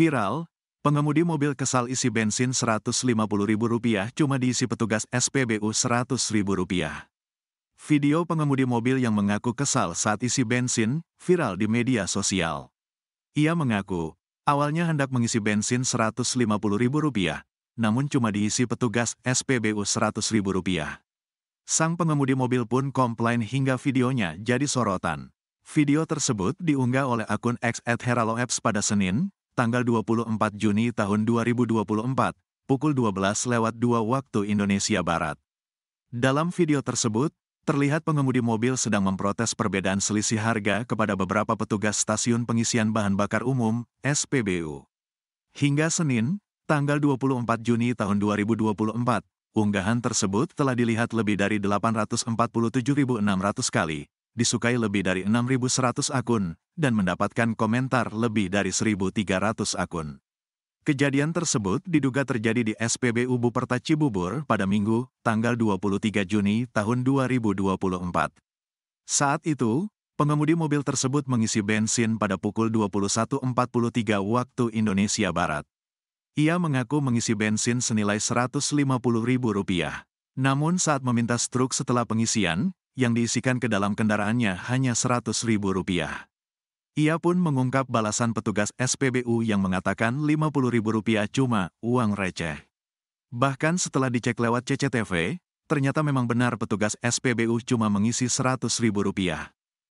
Viral, pengemudi mobil kesal isi bensin Rp150.000 cuma diisi petugas SPBU Rp100.000. Video pengemudi mobil yang mengaku kesal saat isi bensin viral di media sosial. Ia mengaku, awalnya hendak mengisi bensin Rp150.000, namun cuma diisi petugas SPBU Rp100.000. Sang pengemudi mobil pun komplain hingga videonya jadi sorotan. Video tersebut diunggah oleh akun X@heraloeps pada Senin, tanggal 24 Juni tahun 2024, pukul 12 lewat 2 waktu Indonesia Barat. Dalam video tersebut, terlihat pengemudi mobil sedang memprotes perbedaan selisih harga kepada beberapa petugas Stasiun Pengisian Bahan Bakar Umum, SPBU. Hingga Senin, tanggal 24 Juni tahun 2024, unggahan tersebut telah dilihat lebih dari 847.600 kali, disukai lebih dari 6.100 akun, dan mendapatkan komentar lebih dari 1.300 akun. Kejadian tersebut diduga terjadi di SPBU Buperta Cibubur pada Minggu, tanggal 23 Juni tahun 2024. Saat itu, pengemudi mobil tersebut mengisi bensin pada pukul 21.43 waktu Indonesia Barat. Ia mengaku mengisi bensin senilai Rp150.000. Namun saat meminta struk setelah pengisian, yang diisikan ke dalam kendaraannya hanya seratus ribu rupiah. Ia pun mengungkap balasan petugas SPBU yang mengatakan Rp50.000 cuma uang receh. Bahkan setelah dicek lewat CCTV, ternyata memang benar petugas SPBU cuma mengisi Rp100.000.